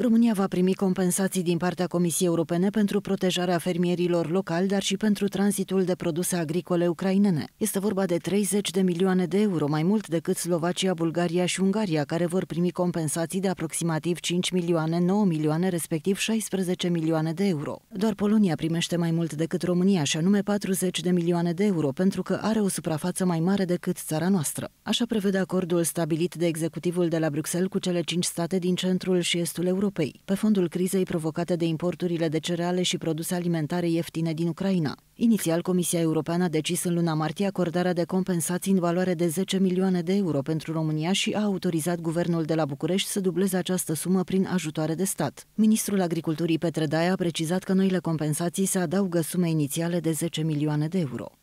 România va primi compensații din partea Comisiei Europene pentru protejarea fermierilor locali, dar și pentru tranzitul de produse agricole ucrainene. Este vorba de 30 de milioane de euro, mai mult decât Slovacia, Bulgaria și Ungaria, care vor primi compensații de aproximativ 5 milioane, 9 milioane, respectiv 16 milioane de euro. Doar Polonia primește mai mult decât România, și anume 40 de milioane de euro, pentru că are o suprafață mai mare decât țara noastră. Așa prevede acordul stabilit de executivul de la Bruxelles cu cele cinci state din centrul și estul Europei Europei, pe fondul crizei provocate de importurile de cereale și produse alimentare ieftine din Ucraina. Inițial, Comisia Europeană a decis în luna martie acordarea de compensații în valoare de 10 milioane de euro pentru România și a autorizat guvernul de la București să dubleze această sumă prin ajutoare de stat. Ministrul Agriculturii Petre Daia a precizat că noile compensații se adaugă sume inițiale de 10 milioane de euro.